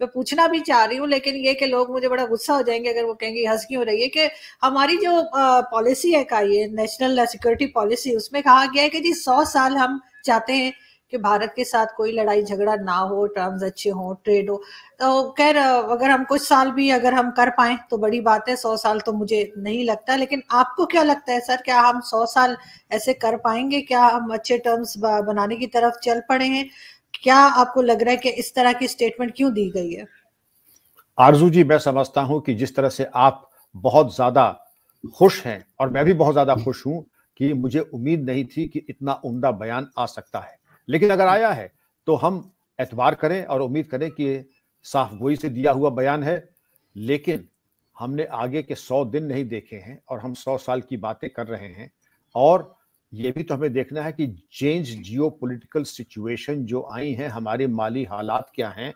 मैं पूछना भी चाह रही हूँ लेकिन ये कि लोग मुझे बड़ा गुस्सा हो जाएंगे अगर वो कहेंगे हंस क्यों रही है कि हमारी जो पॉलिसी है का ये नेशनल सिक्योरिटी पॉलिसी उसमें कहा गया है कि जी सौ साल हम चाहते हैं कि भारत के साथ कोई लड़ाई झगड़ा ना हो टर्म्स अच्छे हो ट्रेड हो तो खैर अगर हम कुछ साल भी अगर हम कर पाए तो बड़ी बात है सौ साल तो मुझे नहीं लगता लेकिन आपको क्या लगता है सर क्या हम सौ साल ऐसे कर पाएंगे क्या हम अच्छे टर्म्स बनाने की तरफ चल पड़े हैं क्या आपको लग रहा है कि इस तरह की स्टेटमेंट क्यों दी गई है आरजू जी मैं समझता हूं कि जिस तरह से आप बहुत ज्यादा खुश हैं और मैं भी बहुत ज्यादा खुश हूं कि मुझे उम्मीद नहीं थी कि इतना उम्दा बयान आ सकता है लेकिन अगर आया है तो हम एतबार करें और उम्मीद करें कि साफ गोई से दिया हुआ बयान है लेकिन हमने आगे के सौ दिन नहीं देखे हैं और हम सौ साल की बातें कर रहे हैं और ये भी तो हमें देखना है कि चेंज जियो पोलिटिकल सिचुएशन जो आई है हमारे माली हालात क्या हैं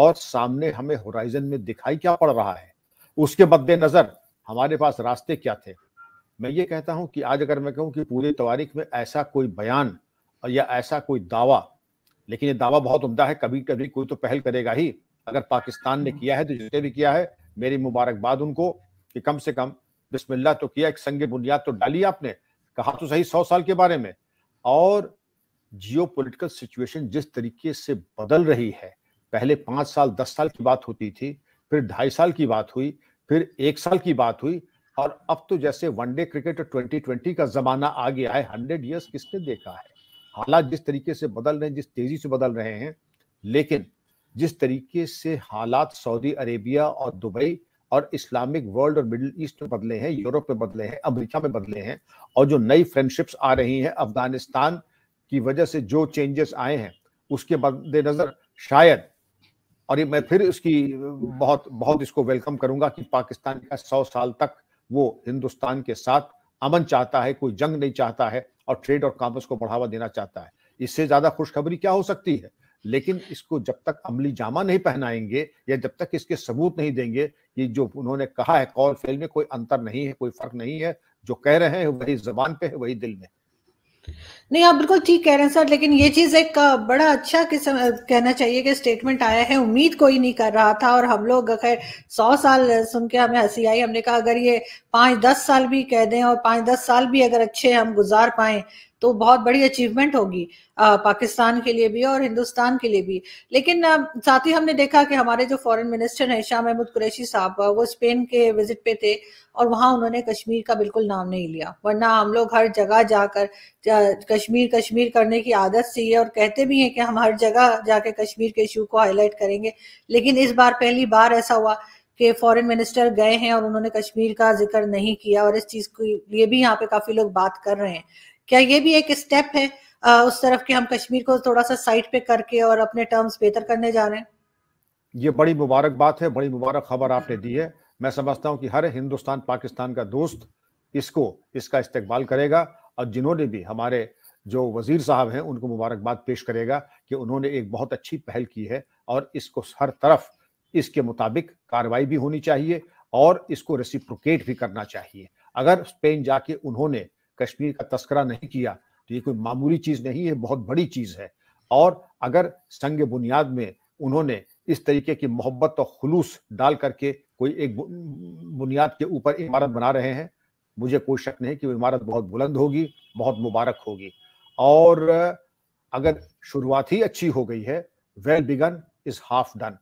और सामने हमें होराइजन में दिखाई क्या पड़ रहा है उसके मद्देनजर हमारे पास रास्ते क्या थे मैं ये कहता हूं कि आज अगर मैं कहूं कि पूरे तवारीख में ऐसा कोई बयान या ऐसा कोई दावा लेकिन ये दावा बहुत उमदा है कभी कभी कोई तो पहल करेगा ही अगर पाकिस्तान ने हम्म। किया है तो जिसने भी किया है मेरी मुबारकबाद उनको कि कम से कम बिस्मिल्लाह तो किया एक संग बुनियाद तो डाली आपने कहा तो सही सौ साल के बारे में और पोलिटिकल सिचुएशन जिस तरीके से बदल रही है पहले पांच साल दस साल की बात होती थी फिर ढाई साल की बात हुई फिर एक साल की बात हुई और अब तो जैसे वनडे क्रिकेट ट्वेंटी ट्वेंटी का जमाना आ गया है हंड्रेड ईयर्स किसने देखा है हालात जिस तरीके से बदल रहे हैं जिस तेजी से बदल रहे हैं लेकिन जिस तरीके से हालात सऊदी अरेबिया और दुबई और इस्लामिक वर्ल्ड और मिडिल ईस्ट में बदले हैं यूरोप में बदले हैं अमेरिका में बदले हैं और जो नई फ्रेंडशिप्स आ रही हैं अफगानिस्तान की वजह से जो चेंजेस आए हैं उसके मद्देनजर शायद और ये मैं फिर इसकी बहुत बहुत इसको वेलकम करूंगा कि पाकिस्तान का सौ साल तक वो हिंदुस्तान के साथ अमन चाहता है कोई जंग नहीं चाहता है और ट्रेड और कामर्स को बढ़ावा देना चाहता है इससे ज्यादा खुशखबरी क्या हो सकती है लेकिन इसको जब तक अमली जामा नहीं पहनाएंगे या जब तक इसके सबूत नहीं देंगे कि जो उन्होंने कहा है कॉल फेल में कोई अंतर नहीं है कोई फर्क नहीं है जो कह रहे हैं वही जबान पे है वही दिल में नहीं आप बिल्कुल ठीक कह रहे हैं सर लेकिन ये चीज एक बड़ा अच्छा किस्म कहना चाहिए कि स्टेटमेंट आया है उम्मीद कोई नहीं कर रहा था और हम लोग खैर सौ साल सुन के हमें हंसी आई हमने कहा अगर ये पांच दस साल भी कह दें और पाँच दस साल भी अगर अच्छे हम गुजार पाए तो बहुत बड़ी अचीवमेंट होगी पाकिस्तान के लिए भी और हिंदुस्तान के लिए भी लेकिन साथ ही हमने देखा कि हमारे जो फॉरेन मिनिस्टर हैं शाह महमूद कुरैशी साहब वो स्पेन के विजिट पे थे और वहाँ उन्होंने कश्मीर का बिल्कुल नाम नहीं लिया वरना हम लोग हर जगह जाकर कश्मीर कश्मीर करने की आदत सी है और कहते भी हैं कि हम हर जगह जाके कश्मीर के इशू को हाईलाइट करेंगे लेकिन इस बार पहली बार ऐसा हुआ कि फॉरेन मिनिस्टर गए हैं और उन्होंने कश्मीर का जिक्र नहीं किया और इस चीज को लिए भी यहाँ पे काफी लोग बात कर रहे हैं क्या ये भी एक स्टेप है आ, उस तरफ कि हम कश्मीर को थोड़ा सा साइड पे करके और अपने टर्म्स बेहतर करने जा रहे हैं ये बड़ी मुबारक बात है बड़ी मुबारक खबर आपने दी है मैं समझता हूं कि हर हिंदुस्तान पाकिस्तान का दोस्त इसको इसका इस्तेमाल करेगा और जिन्होंने भी हमारे जो वजीर साहब हैं उनको मुबारकबाद पेश करेगा कि उन्होंने एक बहुत अच्छी पहल की है और इसको हर तरफ इसके मुताबिक कार्रवाई भी होनी चाहिए और इसको रेसिप्रोकेट भी करना चाहिए अगर स्पेन जाके उन्होंने कश्मीर का तस्करा नहीं किया तो ये कोई मामूली चीज़ नहीं है बहुत बड़ी चीज़ है और अगर संग बुनियाद में उन्होंने इस तरीके की मोहब्बत और खलूस डाल करके कोई एक बुनियाद के ऊपर इमारत बना रहे हैं मुझे कोई शक नहीं कि वो इमारत बहुत बुलंद होगी बहुत मुबारक होगी और अगर शुरुआत ही अच्छी हो गई है well begun is half done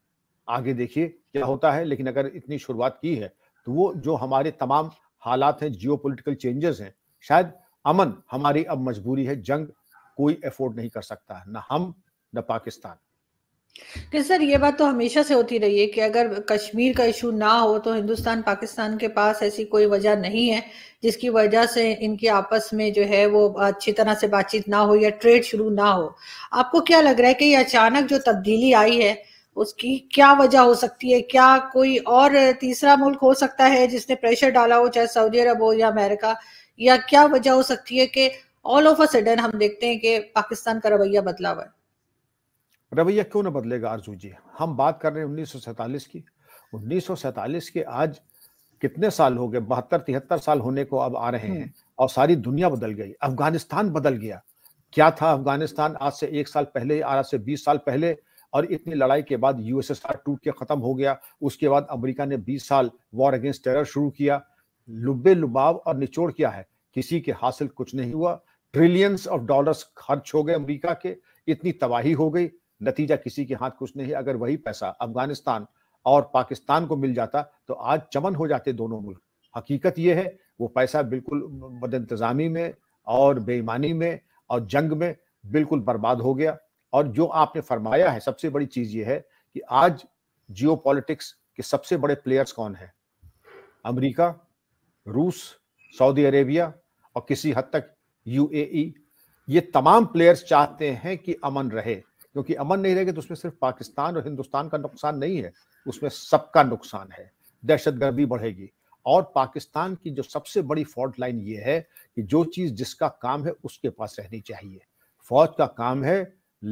आगे देखिए क्या होता है लेकिन अगर इतनी शुरुआत की है तो वो जो हमारे तमाम हालात हैं जियो चेंजेस हैं शायद अमन हमारी अब मजबूरी है जंग कोई एफोर्ड नहीं कर सकता ना हम न पाकिस्तान कि सर ये बात तो हमेशा से होती रही है कि अगर कश्मीर का इशू ना हो तो हिंदुस्तान पाकिस्तान के पास ऐसी कोई वजह नहीं है जिसकी वजह से इनके आपस में जो है वो अच्छी तरह से बातचीत ना हो या ट्रेड शुरू ना हो आपको क्या लग रहा है कि ये अचानक जो तब्दीली आई है उसकी क्या वजह हो सकती है क्या कोई और तीसरा मुल्क हो सकता है जिसने प्रेशर डाला हो चाहे सऊदी अरब हो या अमेरिका या क्या वजह हो सकती है कि ऑल ऑफ अ सडन हम देखते हैं कि पाकिस्तान का रवैया बदला हुआ है रवैया क्यों ना बदलेगा आरजू जी हम बात कर रहे हैं उन्नीस की उन्नीस के आज कितने साल हो गए बहत्तर तिहत्तर साल होने को अब आ रहे हैं हम्म। और सारी दुनिया बदल गई अफगानिस्तान बदल गया क्या था अफगानिस्तान आज से एक साल पहले आज से बीस साल पहले और इतनी लड़ाई के बाद यूएसएसआर टूट के खत्म हो गया उसके बाद अमेरिका ने 20 साल वॉर अगेंस्ट टेरर शुरू किया लुब्बे लुबाव और निचोड़ किया है किसी के हासिल कुछ नहीं हुआ ट्रिलियंस ऑफ डॉलर्स खर्च हो गए अमेरिका के इतनी तबाही हो गई नतीजा किसी के हाथ कुछ नहीं अगर वही पैसा अफगानिस्तान और पाकिस्तान को मिल जाता तो आज चमन हो जाते दोनों मुल्क हकीकत यह है वो पैसा बिल्कुल इंतजामी में और बेईमानी में और जंग में बिल्कुल बर्बाद हो गया और जो आपने फरमाया है सबसे बड़ी चीज ये है कि आज जियो के सबसे बड़े प्लेयर्स कौन है अमरीका रूस सऊदी अरेबिया और किसी हद तक यू ये तमाम प्लेयर्स चाहते हैं कि अमन रहे क्योंकि अमन नहीं रहेगा तो उसमें सिर्फ पाकिस्तान और हिंदुस्तान का नुकसान नहीं है उसमें सबका नुकसान है दहशतगर्दी बढ़ेगी और पाकिस्तान की जो सबसे बड़ी फॉल्ट लाइन ये है कि जो चीज़ जिसका काम है उसके पास रहनी चाहिए फौज का काम है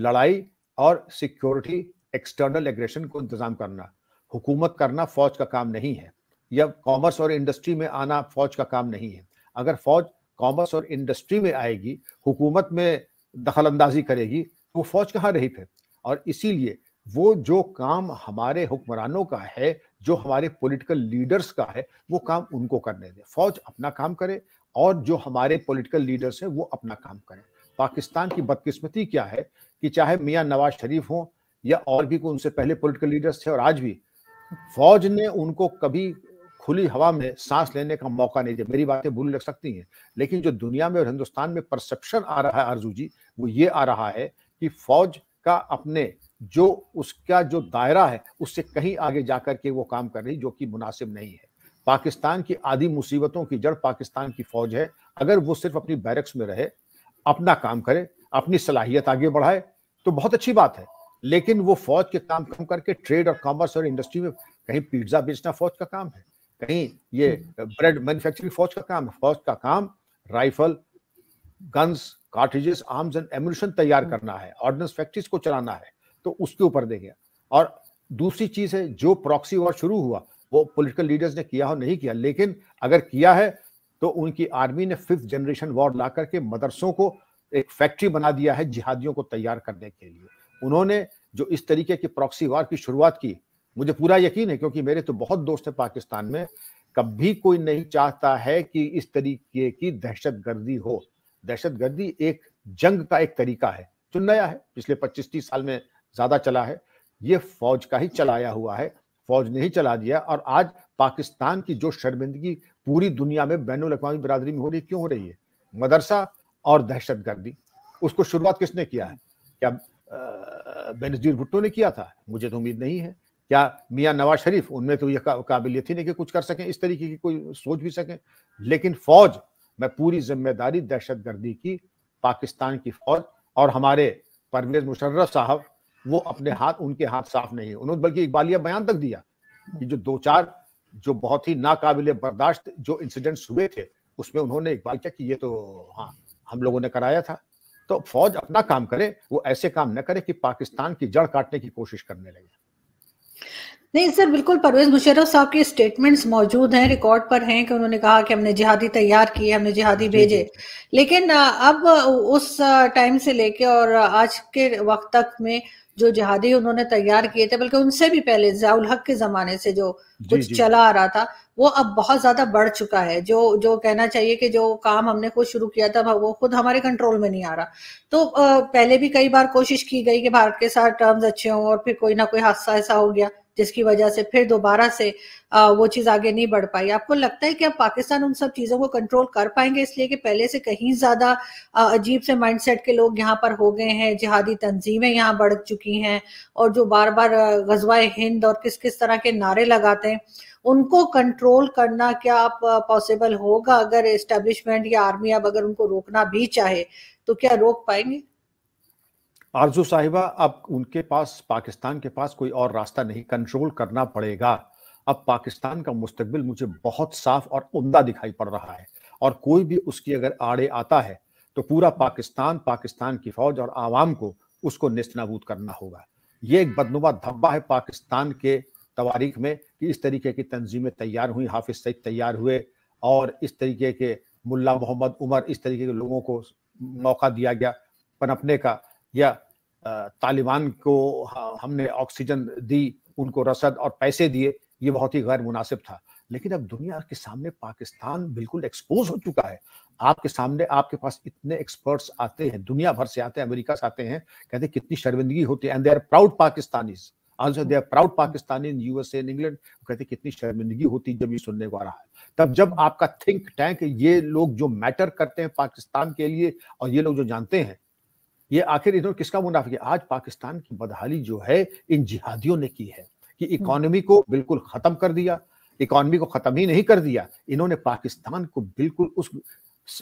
लड़ाई और सिक्योरिटी एक्सटर्नल एग्रेशन को इंतजाम करना हुकूमत करना फौज का काम नहीं है या कॉमर्स और इंडस्ट्री में आना फौज का काम नहीं है अगर फौज कॉमर्स और इंडस्ट्री में आएगी हुकूमत में दखल अंदाजी करेगी वो फौज कहाँ रही फिर और इसीलिए वो जो काम हमारे हुक्मरानों का है जो हमारे पॉलिटिकल लीडर्स का है वो काम उनको करने दें फौज अपना काम करे और जो हमारे पॉलिटिकल लीडर्स हैं वो अपना काम करें पाकिस्तान की बदकिस्मती क्या है कि चाहे मियाँ नवाज शरीफ हों या और भी कोई उनसे पहले पॉलिटिकल लीडर्स थे और आज भी फौज ने उनको कभी खुली हवा में सांस लेने का मौका नहीं दिया मेरी बातें बुरी लग सकती हैं लेकिन जो दुनिया में और हिंदुस्तान में परसेप्शन आ रहा है आरजू जी वो ये आ रहा है कि फौज का अपने जो उसका जो दायरा है उससे कहीं आगे जाकर के वो काम कर रही जो कि मुनासिब नहीं है पाकिस्तान की आधी मुसीबतों की जड़ पाकिस्तान की फौज है अगर वो सिर्फ अपनी बैरक्स में रहे अपना काम करे अपनी सलाहियत आगे बढ़ाए तो बहुत अच्छी बात है लेकिन वो फौज के काम कम करके ट्रेड और कॉमर्स और इंडस्ट्री में कहीं पिज्जा बेचना फौज का काम है कहीं ये हम्म। ब्रेड मैन्युफैक्चरिंग फौज का काम है फौज का काम rifle guns cartridges arms and ammunition तैयार हम्म। करना है ऑर्डिनेंस फैक्ट्रीज को चलाना है तो उसके ऊपर देंगे और दूसरी चीज है जो प्रॉक्सी वॉर शुरू हुआ वो पॉलिटिकल लीडर्स ने किया हो नहीं किया लेकिन अगर किया है तो उनकी आर्मी ने फिफ्थ जनरेशन वॉर ला करके मदरसों को एक फैक्ट्री बना दिया है जिहादियों को तैयार करने के लिए उन्होंने जो इस तरीके की प्रॉक्सी वार की शुरुआत की मुझे पूरा यकीन है क्योंकि मेरे तो बहुत दोस्त हैं पाकिस्तान में कभी कोई नहीं चाहता है कि इस तरीके की दहशत गर्दी हो दहशत गर्दी एक जंग का एक तरीका है जो नया है पिछले 25-30 साल में ज्यादा चला है ये फौज का ही चलाया हुआ है फौज ने ही चला दिया और आज पाकिस्तान की जो शर्मिंदगी पूरी दुनिया में बैन अवी बरदरी में हो रही क्यों हो रही है मदरसा और दहशत गर्दी उसको शुरुआत किसने किया है क्या बेनजीर भुट्टो ने किया था मुझे तो उम्मीद नहीं है क्या मियाँ नवाज शरीफ उनमें तो यह काबिलियत ही नहीं कि कुछ कर सकें इस तरीके की कोई सोच भी सकें लेकिन फौज मैं पूरी जिम्मेदारी दहशत गर्दी की पाकिस्तान की फौज और हमारे परवेज मुशर्रफ साहब वो अपने हाथ उनके हाथ साफ नहीं उन्होंने बल्कि इकबालिया बयान तक दिया कि जो दो चार जो बहुत ही नाकाबिल बर्दाश्त जो इंसिडेंट्स हुए थे उसमें उन्होंने इकबाल किया कि ये तो हाँ हम लोगों ने कराया था तो फौज अपना काम करे वो ऐसे काम न करे कि पाकिस्तान की जड़ काटने की कोशिश करने लगे नहीं सर बिल्कुल परवेज मुशर्रफ साहब के स्टेटमेंट्स मौजूद हैं रिकॉर्ड पर हैं कि उन्होंने कहा कि हमने जिहादी तैयार किए हमने जिहादी भेजे लेकिन अब उस टाइम से लेके और आज के वक्त तक में जो जिहादी उन्होंने तैयार किए थे बल्कि उनसे भी पहले जयाउल हक के जमाने से जो कुछ चला आ रहा था वो अब बहुत ज्यादा बढ़ चुका है जो जो कहना चाहिए कि जो काम हमने खुद शुरू किया था वो खुद हमारे कंट्रोल में नहीं आ रहा तो पहले भी कई बार कोशिश की गई कि भारत के साथ टर्म्स अच्छे हों और फिर कोई ना कोई हादसा ऐसा हो गया जिसकी वजह से फिर दोबारा से वो चीज़ आगे नहीं बढ़ पाई आपको लगता है कि अब पाकिस्तान उन सब चीज़ों को कंट्रोल कर पाएंगे इसलिए कि पहले से कहीं ज़्यादा अजीब से माइंडसेट के लोग यहाँ पर हो गए हैं जिहादी तंजीमें यहाँ बढ़ चुकी हैं और जो बार बार गजवाए हिंद और किस किस तरह के नारे लगाते हैं उनको कंट्रोल करना क्या आप पॉसिबल होगा अगर इस्टेब्लिशमेंट या आर्मी अब अगर उनको रोकना भी चाहे तो क्या रोक पाएंगे आरजू साहिबा अब उनके पास पाकिस्तान के पास कोई और रास्ता नहीं कंट्रोल करना पड़ेगा अब पाकिस्तान का मुस्तबिल मुझे बहुत साफ और उमदा दिखाई पड़ रहा है और कोई भी उसकी अगर आड़े आता है तो पूरा पाकिस्तान पाकिस्तान की फौज और आवाम को उसको निस्तनाबूद करना होगा ये एक बदनुमा धब्बा है पाकिस्तान के तवारीख में कि इस तरीके की तंजीमें तैयार हुई हाफिज सईद तैयार हुए और इस तरीके के मुल्ला मोहम्मद उमर इस तरीके के लोगों को मौका दिया गया पनपने का या तालिबान को हमने ऑक्सीजन दी उनको रसद और पैसे दिए ये बहुत ही गैर मुनासिब था लेकिन अब दुनिया के सामने पाकिस्तान बिल्कुल एक्सपोज हो चुका है आपके सामने आपके पास इतने एक्सपर्ट्स आते हैं दुनिया भर से आते हैं अमेरिका से आते हैं कहते हैं कितनी शर्मिंदगी होती है and they are proud Pakistani also they are proud Pakistani in USA in England कहते कितनी शर्मिंदगी होती जब ये सुनने को आ रहा है तब जब आपका थिंक टैंक ये लोग जो मैटर करते हैं पाकिस्तान के लिए और ये लोग जो जानते हैं ये आखिर इन्होंने किसका मुनाफा किया आज पाकिस्तान की बदहाली जो है इन जिहादियों ने की है कि हम्म। इकोनॉमी को बिल्कुल खत्म कर दिया इकोनॉमी को खत्म ही नहीं कर दिया इन्होंने पाकिस्तान को बिल्कुल उस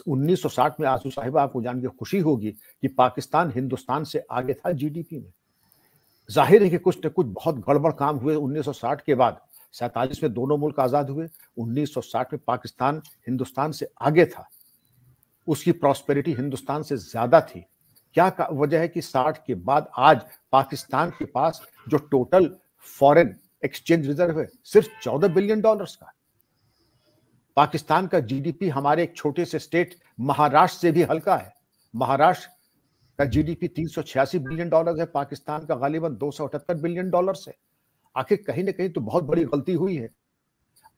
1960 में आसू साहिब आपको जान के खुशी होगी कि पाकिस्तान हिंदुस्तान से आगे था जीडीपी में जाहिर है कि कुछ न कुछ बहुत गड़बड़ काम हुए 1960 के बाद सैतालीस में दोनों मुल्क आज़ाद हुए 1960 में पाकिस्तान हिंदुस्तान से आगे था उसकी प्रॉस्पेरिटी हिंदुस्तान से ज़्यादा थी क्या वजह है कि साठ के बाद आज पाकिस्तान के पास जो टोटल फॉरेन एक्सचेंज रिजर्व है सिर्फ चौदह बिलियन डॉलर्स का पाकिस्तान का जीडीपी हमारे एक छोटे से स्टेट महाराष्ट्र से भी हल्का है महाराष्ट्र का जीडीपी 386 बिलियन डॉलर है पाकिस्तान का गालिबन दो बिलियन डॉलर है आखिर कहीं ना कहीं तो बहुत बड़ी गलती हुई है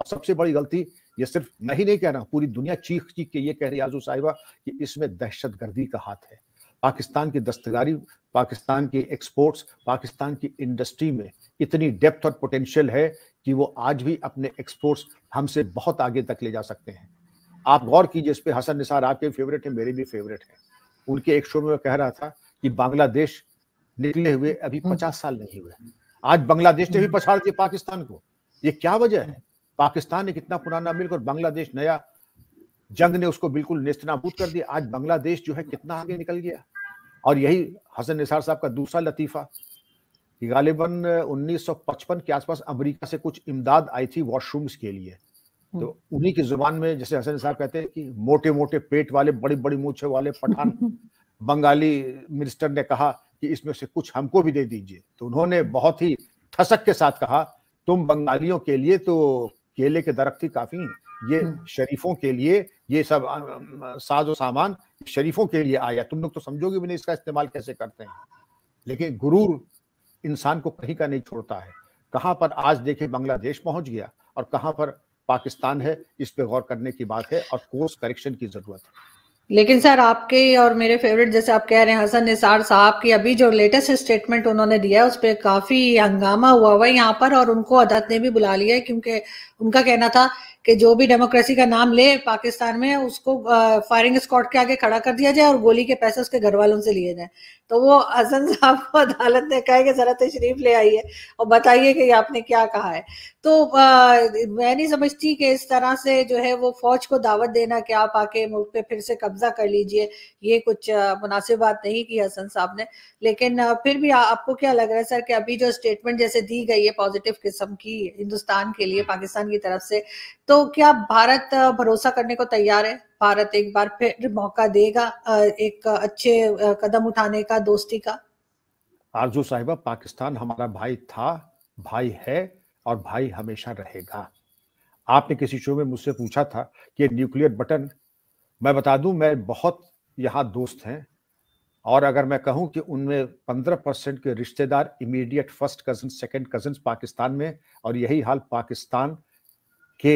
सबसे बड़ी गलती ये सिर्फ मैं ही नहीं कह रहा पूरी दुनिया चीख चीख के ये कह रही आजू साहिबा कि इसमें दहशत गर्दी का हाथ है पाकिस्तान की दस्तकारी पाकिस्तान की एक्सपोर्ट्स पाकिस्तान की इंडस्ट्री में इतनी डेप्थ और पोटेंशियल है कि वो आज भी अपने एक्सपोर्ट्स हमसे बहुत आगे तक ले जा सकते हैं आप गौर कीजिए इस पर हसन निसार आपके फेवरेट हैं मेरे भी फेवरेट हैं उनके एक शो में कह रहा था कि बांग्लादेश निकले हुए अभी हम्म। पचास साल नहीं हुए आज बांग्लादेश ने भी हम्म। पछाड़ दिया पाकिस्तान को ये क्या वजह है पाकिस्तान एक इतना पुराना मिल्क और बांग्लादेश नया जंग ने उसको बिल्कुल नेस्तनाबूद कर दिया आज बांग्लादेश जो है कितना आगे निकल गया और यही हसन निसार साहब का दूसरा लतीफ़ा कि गालिबन 1955 के आसपास अमेरिका से कुछ इमदाद आई थी वॉशरूम्स के लिए हम्म। तो उन्हीं की जुबान में जैसे हसन साहब कहते हैं कि मोटे मोटे पेट वाले बड़ी बड़ी मूछे वाले पठान बंगाली मिनिस्टर ने कहा कि इसमें से कुछ हमको भी दे दीजिए तो उन्होंने बहुत ही ठसक के साथ कहा तुम बंगालियों के लिए तो केले के दरख्त ही काफी हैं ये हम्म। शरीफों के लिए ये सब साजो सामान शरीफों के लिए आया तुम लोग तो समझोगे भी नहीं इसका इस्तेमाल कैसे करते हैं लेकिन गुरूर इंसान को कहीं का नहीं छोड़ता है कहाँ पर आज देखे बांग्लादेश पहुंच गया और कहाँ पर पाकिस्तान है इस पे गौर करने की बात है और कोर्स करेक्शन की जरूरत है लेकिन सर आपके और मेरे फेवरेट जैसे आप कह रहे हैं हसन निसार साहब की अभी जो लेटेस्ट स्टेटमेंट उन्होंने दिया है उस पर काफी हंगामा हुआ हुआ है यहाँ पर और उनको अदालत ने भी बुला लिया है क्योंकि उनका कहना था कि जो भी डेमोक्रेसी का नाम ले पाकिस्तान में उसको फायरिंग स्कॉट के आगे खड़ा कर दिया जाए और गोली के पैसे उसके घर वालों से लिए जाए तो वो हसन साहब को अदालत ने कहा कि जरा तशरीफ ले आइए और बताइए कि आपने क्या कहा है तो आ, मैं नहीं समझती कि इस तरह से जो है वो फौज को दावत देना कि आप आके मुल्क पे फिर से कब्जा कर लीजिए ये कुछ मुनासिब बात नहीं की हसन साहब ने लेकिन फिर भी आ, आपको क्या लग रहा है सर कि अभी जो स्टेटमेंट जैसे दी गई है पॉजिटिव किस्म की हिंदुस्तान के लिए पाकिस्तान की तरफ से तो तो क्या भारत भरोसा करने को तैयार है भारत एक बार फिर मौका देगा एक अच्छे कदम उठाने का दोस्ती का आरजू साहिबा पाकिस्तान हमारा भाई था भाई है और भाई हमेशा रहेगा आपने किसी शो में मुझसे पूछा था कि न्यूक्लियर बटन मैं बता दूं मैं बहुत यहाँ दोस्त हैं और अगर मैं कहूं कि उनमें पंद्रह परसेंट के रिश्तेदार immediate first cousin second cousin Pakistan में और यही हाल पाकिस्तान के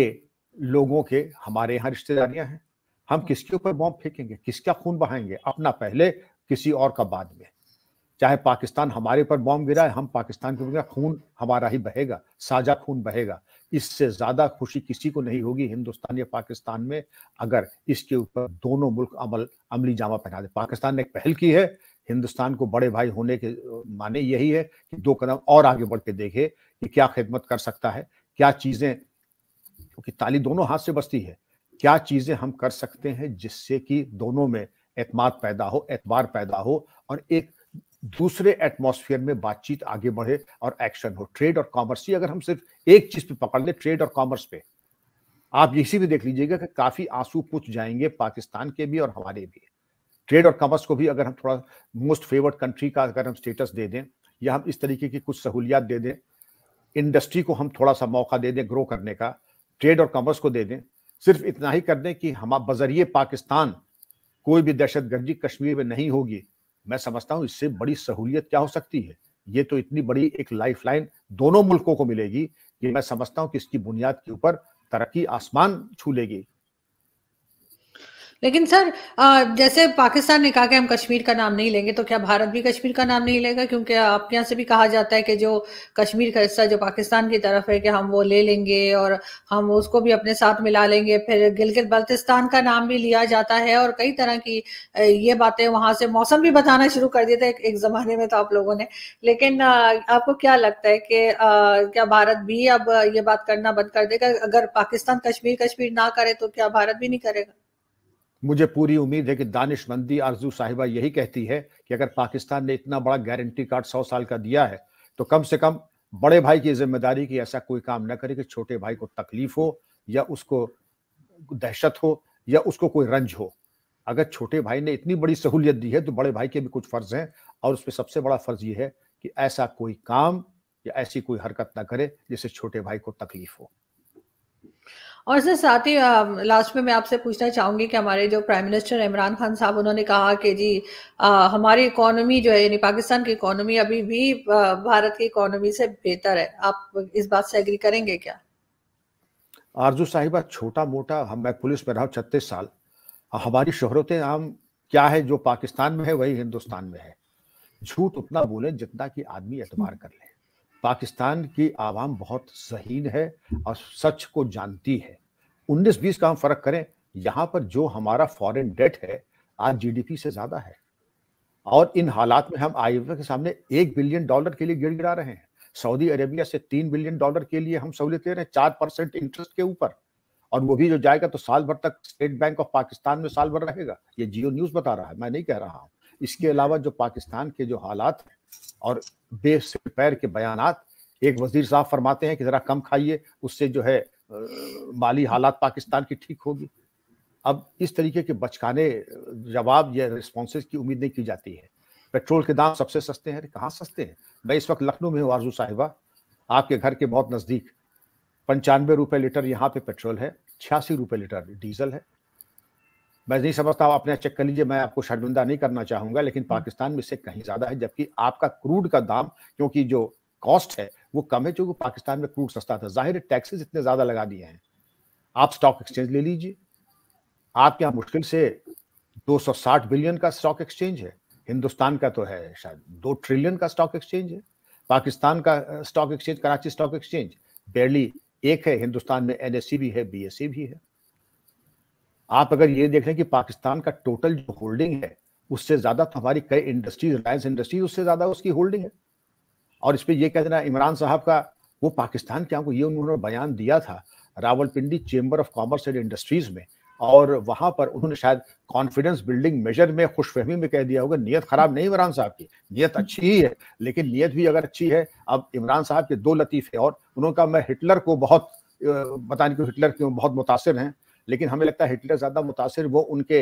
लोगों के हमारे यहाँ रिश्तेदारियां हैं हम हाँ। किसके ऊपर बॉम्ब फेंकेंगे किसका खून बहाएंगे अपना पहले किसी और का बाद में चाहे पाकिस्तान हमारे ऊपर बॉम्ब गिरा है हम पाकिस्तान के ऊपर खून हमारा ही बहेगा साझा खून बहेगा इससे ज़्यादा खुशी किसी को नहीं होगी हिंदुस्तान या पाकिस्तान में अगर इसके ऊपर दोनों मुल्क अमल अमली जामा पहना दे पाकिस्तान ने एक पहल की है हिंदुस्तान को बड़े भाई होने के माने यही है कि दो कदम और आगे बढ़ के देखे कि क्या खिदमत कर सकता है क्या चीज़ें क्योंकि ताली दोनों हाथ से बसती है क्या चीजें हम कर सकते हैं जिससे कि दोनों में एतमाद पैदा हो एतबार पैदा हो और एक दूसरे एटमोसफियर में बातचीत आगे बढ़े और एक्शन हो ट्रेड और कॉमर्स ही अगर हम सिर्फ एक चीज पे पकड़ ले ट्रेड और कॉमर्स पे आप इसी भी देख लीजिएगा कि काफी आंसू पुछ जाएंगे पाकिस्तान के भी और हमारे भी ट्रेड और कॉमर्स को भी अगर हम थोड़ा मोस्ट फेवर्ड कंट्री का अगर हम स्टेटस दे दें या हम इस तरीके की कुछ सहूलियात दे दें इंडस्ट्री को हम थोड़ा सा मौका दे दें ग्रो करने का ट्रेड और कॉमर्स को दे दें सिर्फ इतना ही कर दें कि हम बजरिए पाकिस्तान कोई भी दहशत गर्दी कश्मीर में नहीं होगी मैं समझता हूँ इससे बड़ी सहूलियत क्या हो सकती है ये तो इतनी बड़ी एक लाइफ लाइन दोनों मुल्कों को मिलेगी कि मैं समझता हूँ कि इसकी बुनियाद के ऊपर तरक्की आसमान छू लेगी लेकिन सर जैसे पाकिस्तान ने कहा कि हम कश्मीर का नाम नहीं लेंगे तो क्या भारत भी कश्मीर का नाम नहीं लेगा क्योंकि आपके यहाँ से भी कहा जाता है कि जो कश्मीर का हिस्सा जो पाकिस्तान की तरफ है कि हम वो ले लेंगे और हम उसको भी अपने साथ मिला लेंगे फिर गिलगित बल्तिस्तान का नाम भी लिया जाता है और कई तरह की ये बातें वहां से मौसम भी बताना शुरू कर दिया था एक, एक जमाने में तो आप लोगों ने लेकिन आपको क्या लगता है कि क्या भारत भी अब ये बात करना बंद कर देगा अगर पाकिस्तान कश्मीर कश्मीर ना करे तो क्या भारत भी नहीं करेगा मुझे पूरी उम्मीद है कि दानिशमंदी आरजू साहिबा यही कहती है कि अगर पाकिस्तान ने इतना बड़ा गारंटी कार्ड सौ साल का दिया है तो कम से कम बड़े भाई की जिम्मेदारी कि ऐसा कोई काम ना करे कि छोटे भाई को तकलीफ हो या उसको दहशत हो या उसको कोई रंज हो अगर छोटे भाई ने इतनी बड़ी सहूलियत दी है तो बड़े भाई के भी कुछ फर्ज हैं और उसमें सबसे बड़ा फर्ज ये है कि ऐसा कोई काम या ऐसी कोई हरकत ना करे जिससे छोटे भाई को तकलीफ हो और सर साथ ही लास्ट में मैं आपसे पूछना चाहूंगी कि हमारे जो प्राइम मिनिस्टर इमरान खान साहब उन्होंने कहा कि जी आ, हमारी इकोनॉमी जो है यानी पाकिस्तान की इकोनॉमी अभी भी भारत की इकोनॉमी से बेहतर है आप इस बात से एग्री करेंगे क्या आरजू साहिबा छोटा मोटा हम मैं पुलिस में रहा हूँ छत्तीस साल हमारी शहरत आम क्या है जो पाकिस्तान में है वही हिंदुस्तान में है झूठ उतना बोले जितना कि आदमी एतबार कर ले पाकिस्तान की आवाम बहुत जहीन है और सच को जानती है 19-20 का हम फर्क करें यहाँ पर जो हमारा फॉरेन डेट है आज जीडीपी से ज्यादा है और इन हालात में हम आईएमएफ के सामने एक बिलियन डॉलर के लिए गिड़ गिड़ा रहे हैं सऊदी अरेबिया से तीन बिलियन डॉलर के लिए हम सहूलियत ले रहे हैं चार परसेंट इंटरेस्ट के ऊपर और वो भी जो जाएगा तो साल भर तक स्टेट बैंक ऑफ पाकिस्तान में साल भर रहेगा ये जियो न्यूज बता रहा है मैं नहीं कह रहा हूँ इसके अलावा जो पाकिस्तान के जो हालात हैं और बेस पैर के बयान एक वजीर साहब फरमाते हैं कि ज़रा कम खाइए उससे जो है माली हालात पाकिस्तान की ठीक होगी अब इस तरीके के बचकाने जवाब या रिस्पॉन्स की उम्मीद नहीं की जाती है पेट्रोल के दाम सबसे सस्ते हैं कहाँ सस्ते हैं मैं इस वक्त लखनऊ में हूँ आरजू साहिबा आपके घर के बहुत नज़दीक पंचानवे रुपये लीटर यहाँ पे पेट्रोल है छियासी रुपये लीटर डीजल है मैं नहीं समझता हूँ आपने चेक कर लीजिए मैं आपको शर्मिंदा नहीं करना चाहूंगा लेकिन पाकिस्तान में इससे कहीं ज्यादा है जबकि आपका क्रूड का दाम क्योंकि जो कॉस्ट है वो कम है क्योंकि पाकिस्तान में क्रूड सस्ता था जाहिर है टैक्सेस इतने ज्यादा लगा दिए हैं आप स्टॉक एक्सचेंज ले लीजिए आपके यहाँ मुश्किल से 260 बिलियन का स्टॉक एक्सचेंज है हिंदुस्तान का तो है शायद दो ट्रिलियन का स्टॉक एक्सचेंज है पाकिस्तान का stock exchange Karachi stock exchange barely एक है हिंदुस्तान में एन भी है बी भी है आप अगर ये देख रहे हैं कि पाकिस्तान का टोटल जो होल्डिंग है उससे ज्यादा तो हमारी कई इंडस्ट्रीज रिलायंस इंडस्ट्रीज उससे ज्यादा उसकी होल्डिंग है और इस पर यह कह देना इमरान साहब का वो पाकिस्तान के आपको ये उन्होंने बयान दिया था Rawalpindi chamber of commerce and industries में और वहां पर उन्होंने शायद कॉन्फिडेंस बिल्डिंग मेजर में खुशफहमी में कह दिया होगा नीयत खराब नहीं इमरान साहब की नीयत अच्छी ही है लेकिन नीयत भी अगर अच्छी है अब इमरान साहब के दो लतीफ़े और उन्होंने कहा मैं हिटलर को बहुत बताने को हिटलर क्यों बहुत मुतासर हैं लेकिन हमें लगता है हिटलर ज्यादा मुतासर वो उनके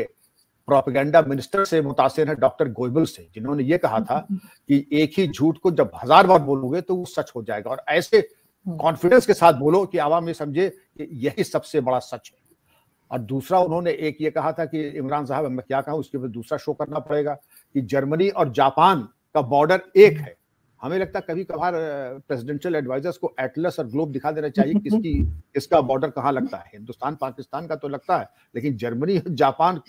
प्रोपेगेंडा मिनिस्टर से मुतासर है डॉक्टर गोयबल से जिन्होंने ये कहा था कि एक ही झूठ को जब हजार बार बोलोगे तो वो सच हो जाएगा और ऐसे कॉन्फिडेंस के साथ बोलो कि आवाम ये समझे कि यही सबसे बड़ा सच है और दूसरा उन्होंने एक ये कहा था कि इमरान साहब मैं क्या कहा उसके ऊपर दूसरा शो करना पड़ेगा कि जर्मनी और जापान का बॉर्डर एक है हमें लगता है कभी कभार प्रेसिडेंशियल एडवाइजर्स को एटलस और ग्लोब दिखा देना चाहिए किसकी किसका बॉर्डर कहाँ लगता है हिंदुस्तान पाकिस्तान का तो लगता है लेकिन जर्मनी जापान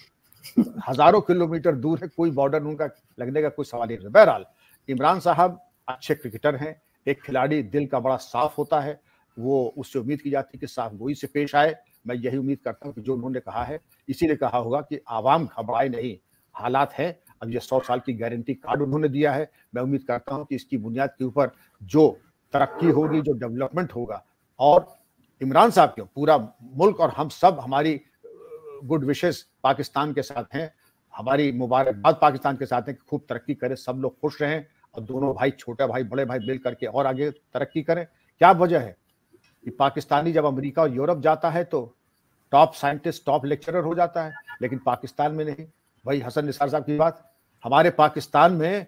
हजारों किलोमीटर दूर है कोई बॉर्डर उनका लगने का कोई सवाल नहीं बहरहाल इमरान साहब अच्छे क्रिकेटर हैं एक खिलाड़ी दिल का बड़ा साफ होता है वो उससे उम्मीद की जाती है कि साफ गोई से पेश आए मैं यही उम्मीद करता हूँ कि जो उन्होंने कहा है इसीलिए कहा होगा कि आवाम घबराए नहीं हालात हैं अब यह सौ साल की गारंटी कार्ड उन्होंने दिया है मैं उम्मीद करता हूँ कि इसकी बुनियाद के ऊपर जो तरक्की होगी जो डेवलपमेंट होगा और इमरान साहब क्यों पूरा मुल्क और हम सब हमारी गुड विशेष पाकिस्तान के साथ हैं हमारी मुबारकबाद पाकिस्तान के साथ हैं कि खूब तरक्की करें सब लोग खुश रहें और दोनों भाई छोटे भाई बड़े भाई मिल करके और आगे तरक्की करें क्या वजह है कि पाकिस्तानी जब अमेरिका और यूरोप जाता है तो टॉप साइंटिस्ट टॉप लेक्चरर हो जाता है लेकिन पाकिस्तान में नहीं भाई हसन निसार साहब की बात हमारे पाकिस्तान में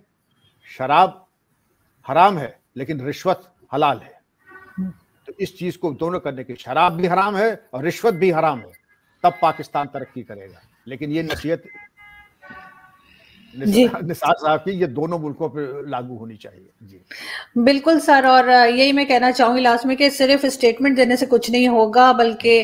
शराब हराम है लेकिन रिश्वत हलाल है तो इस चीज को दोनों करने की शराब भी हराम है और रिश्वत भी हराम है तब पाकिस्तान तरक्की करेगा लेकिन ये नसीहत निसार साहब की ये दोनों मुल्कों पे लागू होनी चाहिए जी बिल्कुल सर और यही मैं कहना चाहूंगी लास्ट में कि सिर्फ स्टेटमेंट देने से कुछ नहीं होगा बल्कि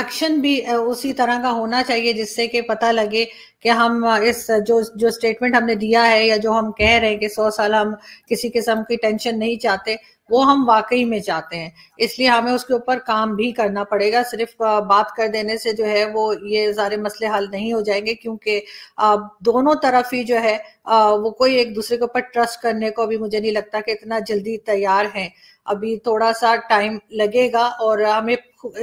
एक्शन भी उसी तरह का होना चाहिए जिससे कि पता लगे कि हम इस जो जो स्टेटमेंट हमने दिया है या जो हम कह रहे हैं कि सौ साल हम किसी किस्म की टेंशन नहीं चाहते वो हम वाकई में चाहते हैं इसलिए हमें उसके ऊपर काम भी करना पड़ेगा सिर्फ बात कर देने से जो है वो ये सारे मसले हल नहीं हो जाएंगे क्योंकि दोनों तरफ ही जो है वो कोई एक दूसरे के ऊपर ट्रस्ट करने को अभी मुझे नहीं लगता कि इतना जल्दी तैयार है अभी थोड़ा सा टाइम लगेगा और हमें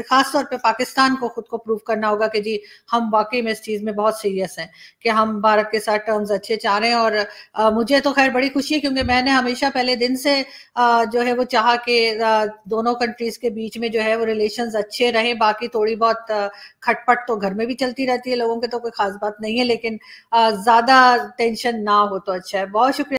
खास तौर पे पाकिस्तान को खुद को प्रूव करना होगा कि जी हम वाकई में इस चीज़ में बहुत सीरियस हैं कि हम भारत के साथ टर्म्स अच्छे चाह रहे हैं और आ, मुझे तो खैर बड़ी खुशी है क्योंकि मैंने हमेशा पहले दिन से आ, जो है वो चाह के दोनों कंट्रीज के बीच में जो है वो रिलेशन अच्छे रहे बाकी थोड़ी बहुत खटपट तो घर में भी चलती रहती है लोगों के तो कोई खास बात नहीं है लेकिन ज़्यादा टेंशन ना हो तो अच्छा है बहुत शुक्रिया